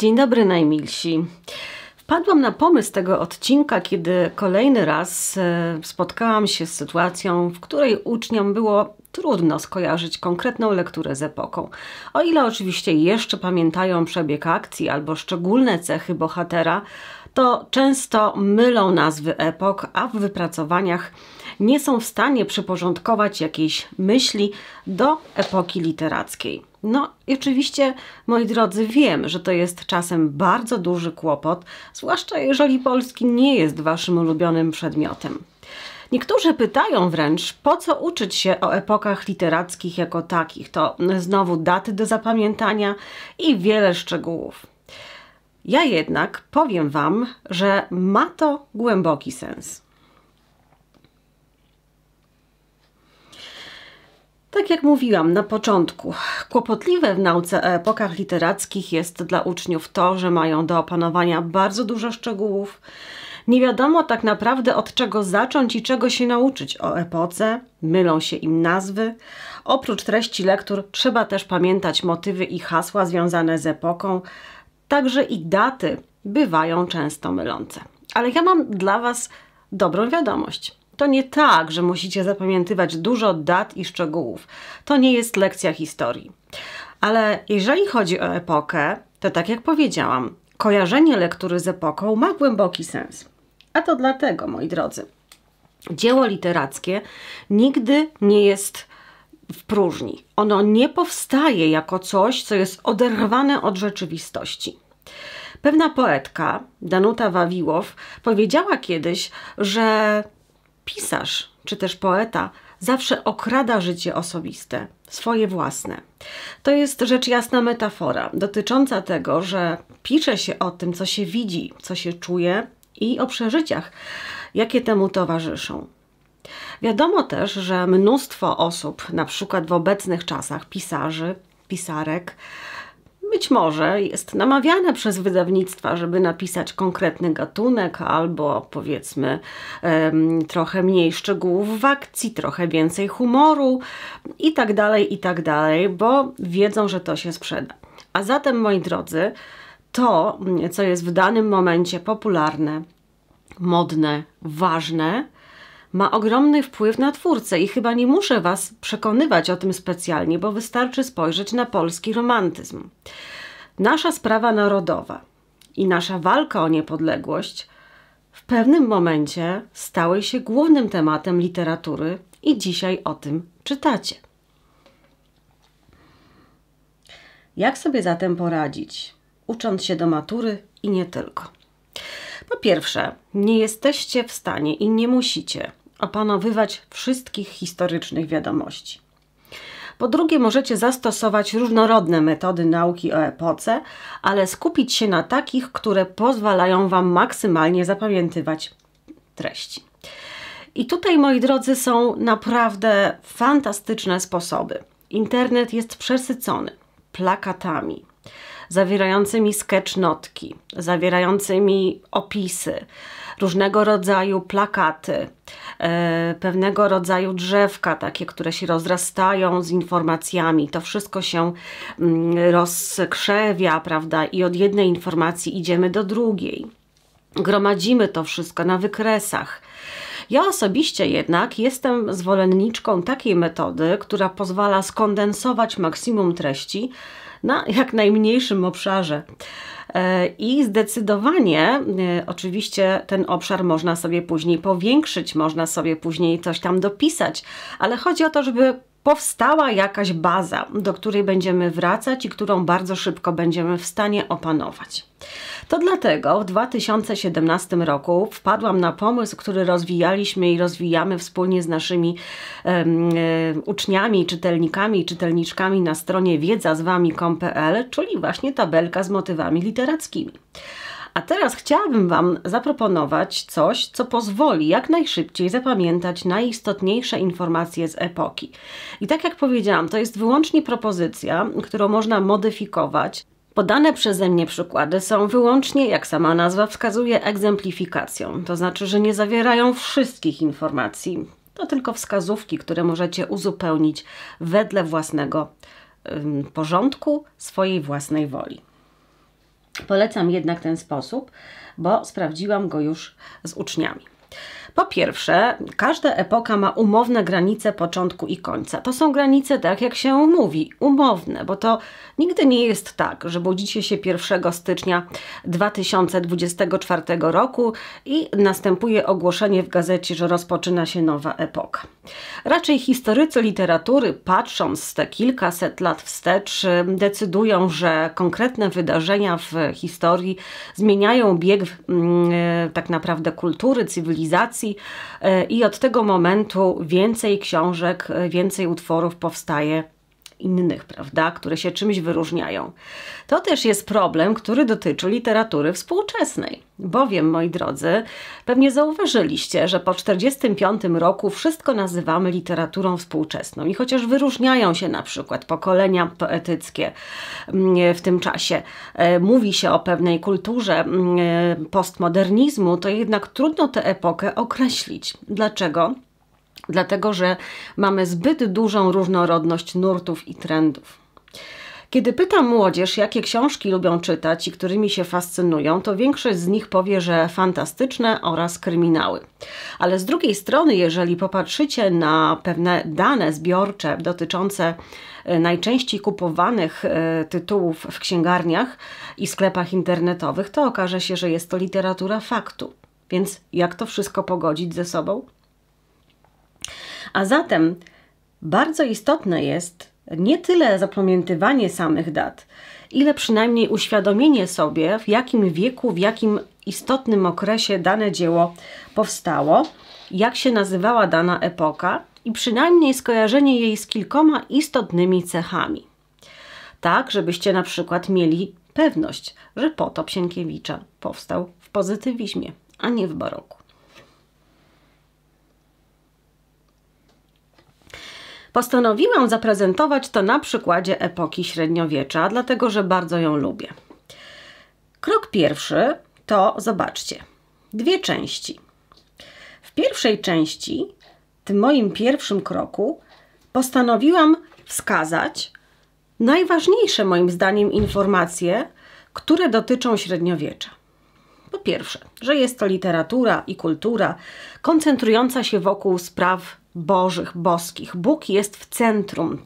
Dzień dobry najmilsi. Wpadłam na pomysł tego odcinka, kiedy kolejny raz e, spotkałam się z sytuacją, w której uczniom było trudno skojarzyć konkretną lekturę z epoką. O ile oczywiście jeszcze pamiętają przebieg akcji albo szczególne cechy bohatera, to często mylą nazwy epok, a w wypracowaniach nie są w stanie przyporządkować jakiejś myśli do epoki literackiej. No i oczywiście, moi drodzy, wiem, że to jest czasem bardzo duży kłopot, zwłaszcza jeżeli polski nie jest waszym ulubionym przedmiotem. Niektórzy pytają wręcz, po co uczyć się o epokach literackich jako takich. To znowu daty do zapamiętania i wiele szczegółów. Ja jednak powiem Wam, że ma to głęboki sens. Tak jak mówiłam na początku, kłopotliwe w nauce o epokach literackich jest dla uczniów to, że mają do opanowania bardzo dużo szczegółów. Nie wiadomo tak naprawdę od czego zacząć i czego się nauczyć o epoce, mylą się im nazwy. Oprócz treści lektur trzeba też pamiętać motywy i hasła związane z epoką, także i daty bywają często mylące. Ale ja mam dla Was dobrą wiadomość. To nie tak, że musicie zapamiętywać dużo dat i szczegółów. To nie jest lekcja historii. Ale jeżeli chodzi o epokę, to tak jak powiedziałam, kojarzenie lektury z epoką ma głęboki sens. A to dlatego, moi drodzy, dzieło literackie nigdy nie jest w próżni. Ono nie powstaje jako coś, co jest oderwane od rzeczywistości. Pewna poetka, Danuta Wawiłow, powiedziała kiedyś, że pisarz czy też poeta zawsze okrada życie osobiste, swoje własne. To jest rzecz jasna metafora dotycząca tego, że pisze się o tym, co się widzi, co się czuje i o przeżyciach, jakie temu towarzyszą. Wiadomo też, że mnóstwo osób, na przykład w obecnych czasach pisarzy, pisarek, być może jest namawiane przez wydawnictwa, żeby napisać konkretny gatunek albo powiedzmy trochę mniej szczegółów w akcji, trochę więcej humoru i tak dalej, i tak dalej, bo wiedzą, że to się sprzeda. A zatem, moi drodzy, to, co jest w danym momencie popularne, modne, ważne, ma ogromny wpływ na twórcę i chyba nie muszę Was przekonywać o tym specjalnie, bo wystarczy spojrzeć na polski romantyzm. Nasza sprawa narodowa i nasza walka o niepodległość w pewnym momencie stały się głównym tematem literatury i dzisiaj o tym czytacie. Jak sobie zatem poradzić, ucząc się do matury i nie tylko? Po pierwsze, nie jesteście w stanie i nie musicie opanowywać wszystkich historycznych wiadomości. Po drugie, możecie zastosować różnorodne metody nauki o epoce, ale skupić się na takich, które pozwalają Wam maksymalnie zapamiętywać treści. I tutaj, moi drodzy, są naprawdę fantastyczne sposoby. Internet jest przesycony plakatami, zawierającymi sketchnotki, zawierającymi opisy, różnego rodzaju plakaty, e, pewnego rodzaju drzewka, takie, które się rozrastają z informacjami. To wszystko się mm, rozkrzewia, prawda? I od jednej informacji idziemy do drugiej. Gromadzimy to wszystko na wykresach, ja osobiście jednak jestem zwolenniczką takiej metody, która pozwala skondensować maksimum treści na jak najmniejszym obszarze. E, I zdecydowanie, e, oczywiście, ten obszar można sobie później powiększyć, można sobie później coś tam dopisać, ale chodzi o to, żeby powstała jakaś baza, do której będziemy wracać i którą bardzo szybko będziemy w stanie opanować. To dlatego w 2017 roku wpadłam na pomysł, który rozwijaliśmy i rozwijamy wspólnie z naszymi um, uczniami, czytelnikami i czytelniczkami na stronie wiedzazwami.com.pl, czyli właśnie tabelka z motywami literackimi. A teraz chciałabym Wam zaproponować coś, co pozwoli jak najszybciej zapamiętać najistotniejsze informacje z epoki. I tak jak powiedziałam, to jest wyłącznie propozycja, którą można modyfikować. Podane przeze mnie przykłady są wyłącznie, jak sama nazwa wskazuje, egzemplifikacją, to znaczy, że nie zawierają wszystkich informacji. To tylko wskazówki, które możecie uzupełnić wedle własnego porządku, swojej własnej woli. Polecam jednak ten sposób, bo sprawdziłam go już z uczniami. Po pierwsze, każda epoka ma umowne granice początku i końca. To są granice, tak jak się mówi, umowne, bo to nigdy nie jest tak, że budzicie się 1 stycznia 2024 roku i następuje ogłoszenie w gazecie, że rozpoczyna się nowa epoka. Raczej historycy literatury, patrząc te kilkaset lat wstecz, decydują, że konkretne wydarzenia w historii zmieniają bieg mm, e, tak naprawdę kultury, cywilizacji, E, i od tego momentu więcej książek, e, więcej utworów powstaje innych, prawda, które się czymś wyróżniają. To też jest problem, który dotyczy literatury współczesnej. Bowiem, moi drodzy, pewnie zauważyliście, że po 1945 roku wszystko nazywamy literaturą współczesną i chociaż wyróżniają się na przykład pokolenia poetyckie mm, w tym czasie, e, mówi się o pewnej kulturze mm, e, postmodernizmu, to jednak trudno tę epokę określić. Dlaczego? dlatego że mamy zbyt dużą różnorodność nurtów i trendów. Kiedy pytam młodzież, jakie książki lubią czytać i którymi się fascynują, to większość z nich powie, że fantastyczne oraz kryminały. Ale z drugiej strony, jeżeli popatrzycie na pewne dane zbiorcze dotyczące e, najczęściej kupowanych e, tytułów w księgarniach i sklepach internetowych, to okaże się, że jest to literatura faktu. Więc jak to wszystko pogodzić ze sobą? A zatem bardzo istotne jest nie tyle zapamiętywanie samych dat, ile przynajmniej uświadomienie sobie, w jakim wieku, w jakim istotnym okresie dane dzieło powstało, jak się nazywała dana epoka i przynajmniej skojarzenie jej z kilkoma istotnymi cechami. Tak, żebyście na przykład mieli pewność, że potop Sienkiewicza powstał w pozytywizmie, a nie w baroku. Postanowiłam zaprezentować to na przykładzie epoki średniowiecza, dlatego że bardzo ją lubię. Krok pierwszy to, zobaczcie, dwie części. W pierwszej części, tym moim pierwszym kroku, postanowiłam wskazać najważniejsze moim zdaniem informacje, które dotyczą średniowiecza. Po pierwsze, że jest to literatura i kultura koncentrująca się wokół spraw bożych, boskich. Bóg jest w centrum.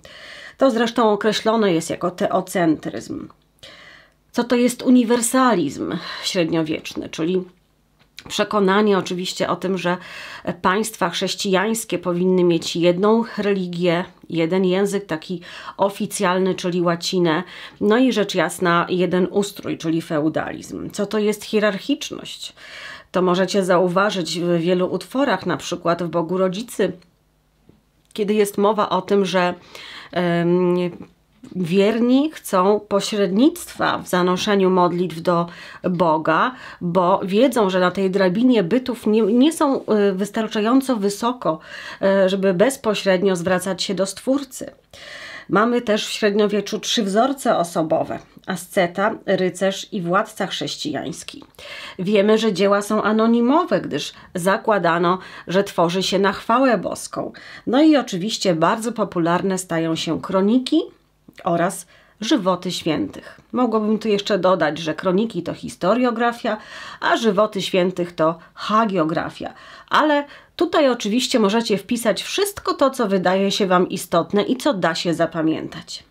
To zresztą określone jest jako teocentryzm. Co to jest uniwersalizm średniowieczny, czyli przekonanie oczywiście o tym, że państwa chrześcijańskie powinny mieć jedną religię, jeden język taki oficjalny, czyli łacinę, no i rzecz jasna jeden ustrój, czyli feudalizm. Co to jest hierarchiczność? To możecie zauważyć w wielu utworach, na przykład w Bogu Rodzicy kiedy jest mowa o tym, że wierni chcą pośrednictwa w zanoszeniu modlitw do Boga, bo wiedzą, że na tej drabinie bytów nie, nie, są e, wystarczająco wysoko, e, żeby bezpośrednio zwracać się do Stwórcy. Mamy też w średniowieczu trzy wzorce osobowe asceta, rycerz i władca chrześcijański. Wiemy, że dzieła są anonimowe, gdyż zakładano, że tworzy się na chwałę boską. No i oczywiście bardzo popularne stają się kroniki oraz żywoty świętych. Mogłabym tu jeszcze dodać, że kroniki to historiografia, a żywoty świętych to hagiografia, ale Tutaj oczywiście możecie wpisać wszystko to, co wydaje się Wam istotne i co da się zapamiętać.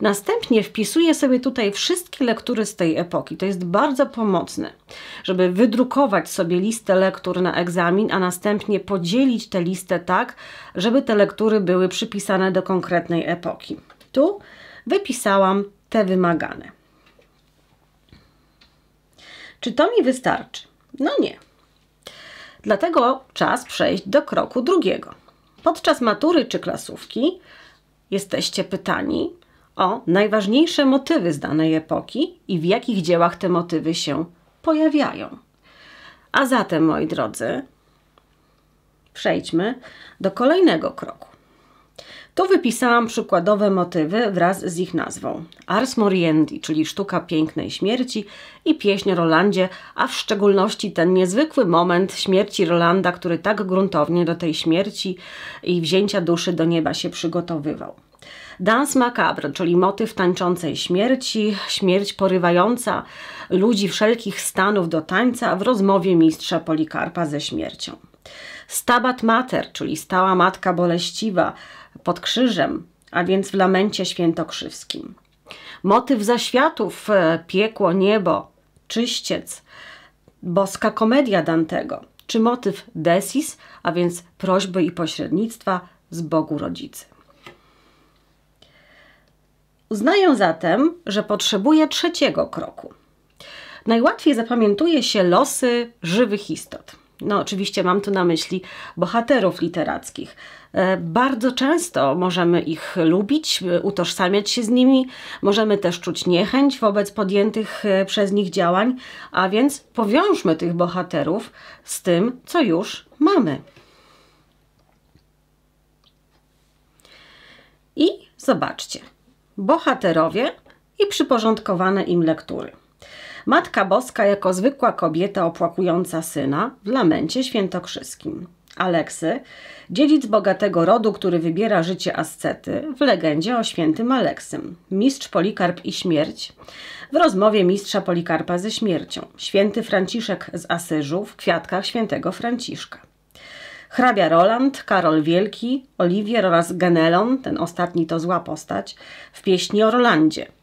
Następnie wpisuję sobie tutaj wszystkie lektury z tej epoki. To jest bardzo pomocne, żeby wydrukować sobie listę lektur na egzamin, a następnie podzielić tę listę tak, żeby te lektury były przypisane do konkretnej epoki. Tu wypisałam te wymagane. Czy to mi wystarczy? No nie. Dlatego czas przejść do kroku drugiego. Podczas matury czy klasówki jesteście pytani o najważniejsze motywy z danej epoki i w jakich dziełach te motywy się pojawiają. A zatem, moi drodzy, przejdźmy do kolejnego kroku. Tu wypisałam przykładowe motywy wraz z ich nazwą. Ars Moriendi, czyli sztuka pięknej śmierci i pieśń o Rolandzie, a w szczególności ten niezwykły moment śmierci Rolanda, który tak gruntownie do tej śmierci i wzięcia duszy do nieba się przygotowywał. Dans macabre, czyli motyw tańczącej śmierci, śmierć porywająca ludzi wszelkich stanów do tańca w rozmowie mistrza Polikarpa ze śmiercią. Stabat mater, czyli stała matka boleściwa, pod krzyżem, a więc w lamencie świętokrzywskim. Motyw zaświatów, e, piekło, niebo, czyściec, boska komedia Dantego, czy motyw desis, a więc prośby i pośrednictwa z Bogu Rodzicy. Uznaję zatem, że potrzebuje trzeciego kroku. Najłatwiej zapamiętuje się losy żywych istot – no, oczywiście mam tu na myśli bohaterów literackich. E, bardzo często możemy ich lubić, e, utożsamiać się z nimi, możemy też czuć niechęć wobec podjętych e, przez nich działań, a więc powiążmy tych bohaterów z tym, co już mamy. I zobaczcie, bohaterowie i przyporządkowane im lektury. Matka Boska jako zwykła kobieta opłakująca syna w lamencie świętokrzyskim. Aleksy, dziedzic bogatego rodu, który wybiera życie ascety w legendzie o świętym Aleksym, mistrz Polikarp i śmierć, w rozmowie mistrza Polikarpa ze śmiercią, święty Franciszek z Asyżu w kwiatkach świętego Franciszka. Hrabia Roland, Karol Wielki, Oliwier oraz Ganelon, ten ostatni to zła postać, w pieśni o Rolandzie –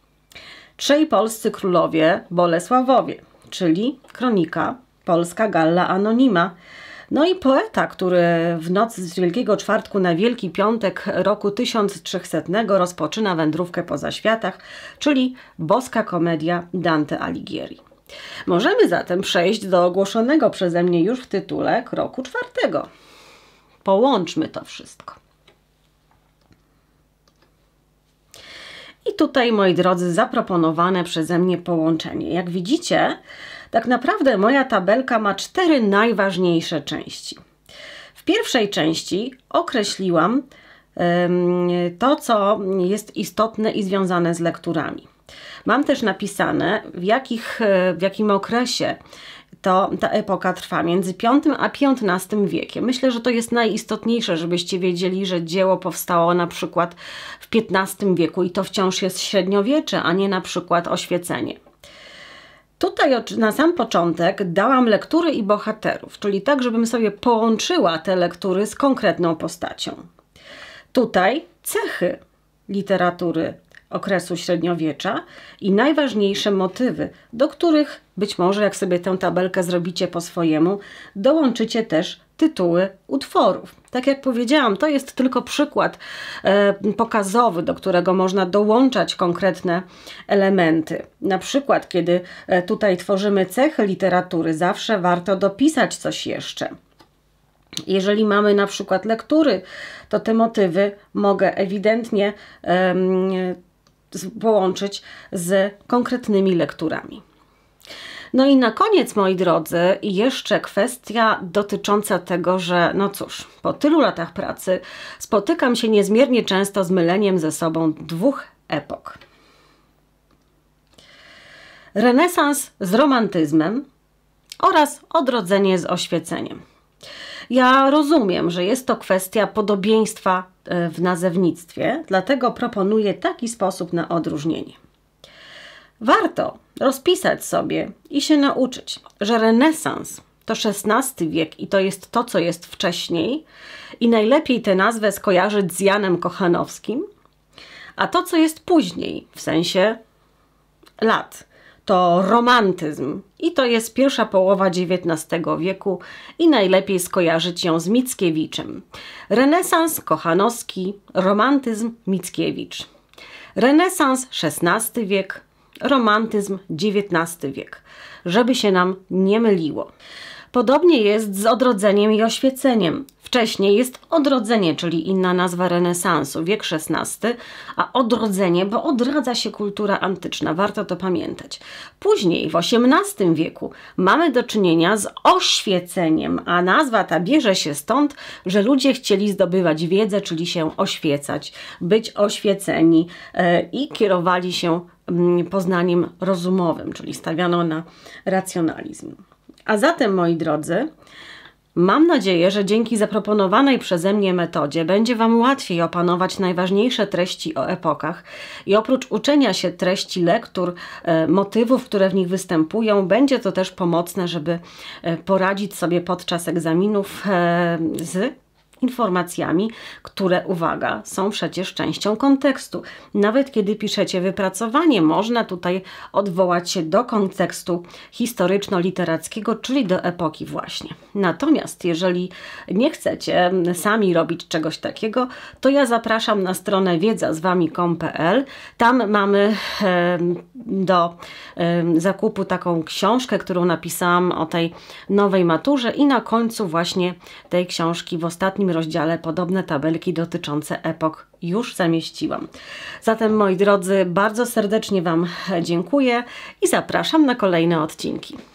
Trzej polscy królowie Bolesławowie, czyli kronika, polska Galla Anonima, no i poeta, który w nocy z Wielkiego Czwartku na Wielki Piątek roku 1300 rozpoczyna wędrówkę poza światach, czyli boska komedia Dante Alighieri. Możemy zatem przejść do ogłoszonego przeze mnie już w tytule roku czwartego. Połączmy to wszystko. I tutaj, moi drodzy, zaproponowane przeze mnie połączenie. Jak widzicie, tak naprawdę moja tabelka ma cztery najważniejsze części. W pierwszej części określiłam to, co jest istotne i związane z lekturami. Mam też napisane, w, jakich, e, w jakim okresie to ta epoka trwa między V a XV wiekiem. Myślę, że to jest najistotniejsze, żebyście wiedzieli, że dzieło powstało na przykład w XV wieku i to wciąż jest średniowiecze, a nie na przykład oświecenie. Tutaj na sam początek dałam lektury i bohaterów, czyli tak, żebym sobie połączyła te lektury z konkretną postacią. Tutaj cechy literatury okresu średniowiecza i najważniejsze motywy, do których być może jak sobie tę tabelkę zrobicie po swojemu, dołączycie też tytuły utworów. Tak jak powiedziałam, to jest tylko przykład e, pokazowy, do którego można dołączać konkretne elementy. Na przykład, kiedy e, tutaj tworzymy cechy literatury, zawsze warto dopisać coś jeszcze. Jeżeli mamy na przykład lektury, to te motywy mogę ewidentnie um, połączyć z konkretnymi lekturami. No i na koniec, moi drodzy, jeszcze kwestia dotycząca tego, że no cóż, po tylu latach pracy spotykam się niezmiernie często z myleniem ze sobą dwóch epok. Renesans z romantyzmem oraz odrodzenie z oświeceniem. Ja rozumiem, że jest to kwestia podobieństwa E, w nazewnictwie, dlatego proponuję taki sposób na odróżnienie. Warto rozpisać sobie i się nauczyć, że renesans to XVI wiek i to jest to, co jest wcześniej, i najlepiej tę nazwę skojarzyć z Janem Kochanowskim, a to, co jest później, w sensie lat to romantyzm. I to jest pierwsza połowa XIX wieku i najlepiej skojarzyć ją z Mickiewiczem. Renesans Kochanowski, romantyzm Mickiewicz. Renesans XVI wiek, romantyzm XIX wiek. Żeby się nam nie myliło. Podobnie jest z odrodzeniem i oświeceniem. Wcześniej jest odrodzenie, czyli inna nazwa renesansu, wiek XVI, a odrodzenie, bo odradza się kultura antyczna, warto to pamiętać. Później, w XVIII wieku, mamy do czynienia z oświeceniem, a nazwa ta bierze się stąd, że ludzie chcieli zdobywać wiedzę, czyli się oświecać, być oświeceni e, i kierowali się mm, poznaniem rozumowym, czyli stawiano na racjonalizm. A zatem, moi drodzy, Mam nadzieję, że dzięki zaproponowanej przeze mnie metodzie będzie Wam łatwiej opanować najważniejsze treści o epokach i oprócz uczenia się treści lektur, e, motywów, które w nich występują, będzie to też pomocne, żeby e, poradzić sobie podczas egzaminów e, z informacjami, które, uwaga, są przecież częścią kontekstu. Nawet kiedy piszecie wypracowanie, można tutaj odwołać się do kontekstu historyczno-literackiego, czyli do epoki właśnie. Natomiast jeżeli nie chcecie sami robić czegoś takiego, to ja zapraszam na stronę wiedzazwami.com.pl. Tam mamy do zakupu taką książkę, którą napisałam o tej nowej maturze i na końcu właśnie tej książki w ostatnim rozdziale podobne tabelki dotyczące epok już zamieściłam. Zatem moi drodzy, bardzo serdecznie Wam dziękuję i zapraszam na kolejne odcinki.